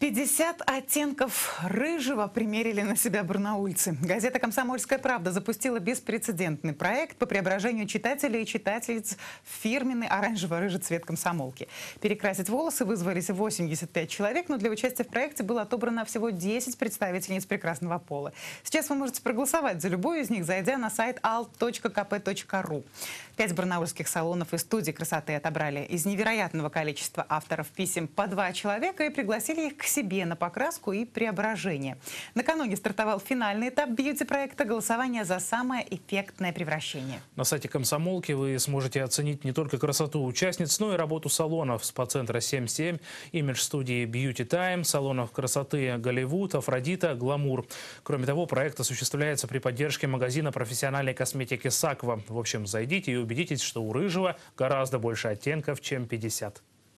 50 оттенков рыжего примерили на себя барнаульцы. Газета «Комсомольская правда» запустила беспрецедентный проект по преображению читателей и читательниц в фирменный оранжево-рыжий цвет комсомолки. Перекрасить волосы вызвались 85 человек, но для участия в проекте было отобрано всего 10 представительниц прекрасного пола. Сейчас вы можете проголосовать за любую из них, зайдя на сайт alt.kp.ru. Пять барнаульских салонов и студий красоты отобрали из невероятного количества авторов писем по два человека и пригласили их к себе на покраску и преображение. Накануне стартовал финальный этап бьюти-проекта «Голосование за самое эффектное превращение». На сайте «Комсомолки» вы сможете оценить не только красоту участниц, но и работу салонов спа-центра 77, имидж-студии «Бьюти Тайм», салонов красоты «Голливуд», «Афродита», «Гламур». Кроме того, проект осуществляется при поддержке магазина профессиональной косметики «Саква». В общем, зайдите и убедитесь, что у рыжего гораздо больше оттенков, чем 50.